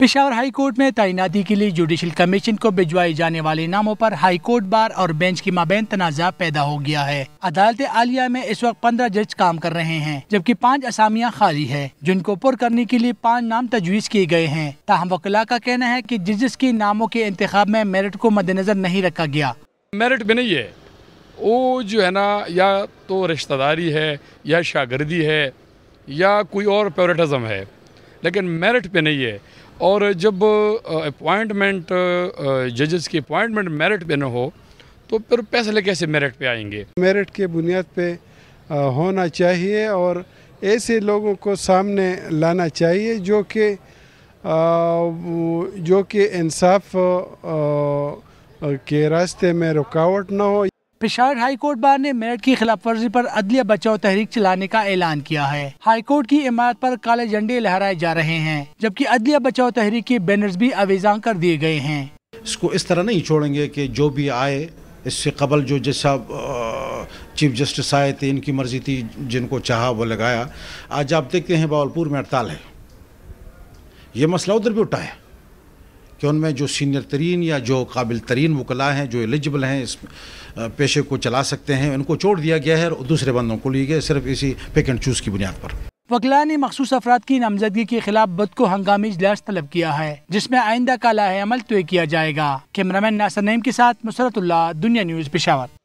Peshawar high court में तैनाती के लिए जुडिशल कमीशन को भिजवाए जाने वाले नामों पर हाई कोर्ट बार और बेंच की माबेन तनाजा पैदा हो गया है अदालत आलिया में इस वक्त पंद्रह जज काम कर रहे हैं जबकि पाँच असामियाँ खाली है जिनको पुर करने के लिए पाँच नाम तजवीज किए गए हैं ताहम वकला का कहना है की जजेस के नामों के इंतब में मेरिट को मद्देनजर नहीं रखा गया मेरिट भी नहीं है वो जो है ना या तो रिश्तेदारी है या शागिर्दी है या कोई और प्योरेटिज़म है लेकिन मेरिट पे नहीं है और जब अपॉइंटमेंट जजेस की अपॉइंटमेंट मेरिट पे ना हो तो फिर फैसले कैसे मेरिट पे आएंगे मेरिट के बुनियाद पे होना चाहिए और ऐसे लोगों को सामने लाना चाहिए जो कि जो कि इंसाफ के रास्ते में रुकावट ना हो पिशावर हाई कोर्ट बार ने मेरठ की खिलाफ वर्जी पर अदलिया बचाओ तहरीक चलाने का ऐलान किया है हाई कोर्ट की इमारत पर काले झंडे लहराए जा रहे हैं जबकि अदलिया बचाओ तहरीक के बैनर्स भी अवेजा कर दिए गए हैं इसको इस तरह नहीं छोड़ेंगे कि जो भी आए इससे कबल जो जैसा चीफ जस्टिस आए थे इनकी मर्जी थी जिनको चाहा वो लगाया आज आप देखते हैं बावलपुर में हड़ताल है ये मसला उधर भी उठा है कि उनमें जो सीनियर तरीन या जो काबिल तरीन वकला हैं जो एलिजिबल हैं इस पेशे को चला सकते हैं उनको छोड़ दिया गया है और दूसरे बंदों को लिए गए सिर्फ इसी पिक एंड चूज़ की बुनियाद पर वकला ने मखसूस अफराद की नामजदगी के खिलाफ बद को हंगामी इजलास तलब किया है जिसमें आइंदा का लाहे अमल तय किया जाएगा कैमरामैन नासर नईम के साथ मुसरतुल्ला दुनिया न्यूज़ पिशावर